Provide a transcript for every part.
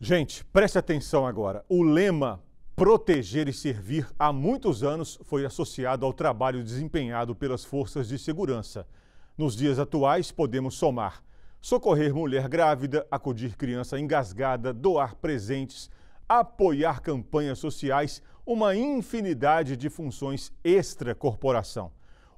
Gente, preste atenção agora. O lema proteger e servir há muitos anos foi associado ao trabalho desempenhado pelas forças de segurança. Nos dias atuais, podemos somar socorrer mulher grávida, acudir criança engasgada, doar presentes, apoiar campanhas sociais, uma infinidade de funções extra-corporação.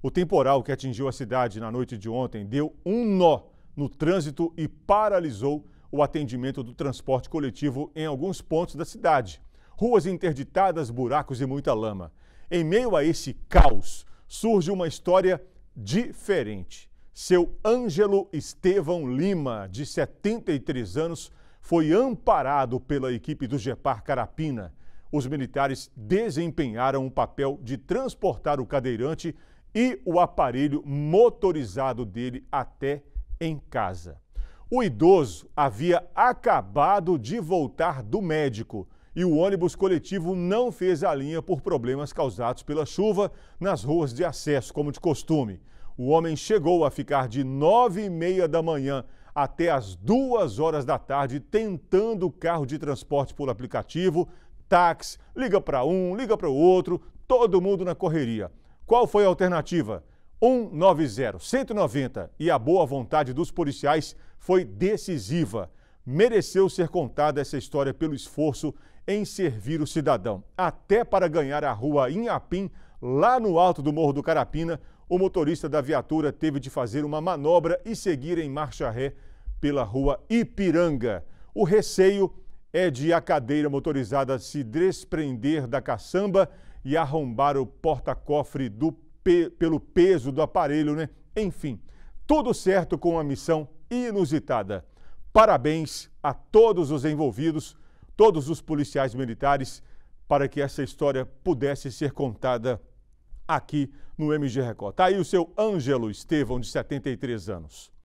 O temporal que atingiu a cidade na noite de ontem deu um nó no trânsito e paralisou o atendimento do transporte coletivo em alguns pontos da cidade. Ruas interditadas, buracos e muita lama. Em meio a esse caos, surge uma história diferente. Seu Ângelo Estevão Lima, de 73 anos, foi amparado pela equipe do GEPAR Carapina. Os militares desempenharam o papel de transportar o cadeirante e o aparelho motorizado dele até em casa. O idoso havia acabado de voltar do médico e o ônibus coletivo não fez a linha por problemas causados pela chuva nas ruas de acesso, como de costume. O homem chegou a ficar de nove e meia da manhã até as duas horas da tarde tentando o carro de transporte por aplicativo, táxi, liga para um, liga para o outro, todo mundo na correria. Qual foi a alternativa? 190, 190 e a boa vontade dos policiais foi decisiva. Mereceu ser contada essa história pelo esforço em servir o cidadão. Até para ganhar a rua Inhapim, lá no alto do Morro do Carapina, o motorista da viatura teve de fazer uma manobra e seguir em marcha ré pela rua Ipiranga. O receio é de a cadeira motorizada se desprender da caçamba e arrombar o porta-cofre do pe pelo peso do aparelho, né? Enfim, tudo certo com uma missão inusitada. Parabéns a todos os envolvidos, todos os policiais militares, para que essa história pudesse ser contada aqui no MG Record. Tá aí o seu Ângelo Estevão, de 73 anos.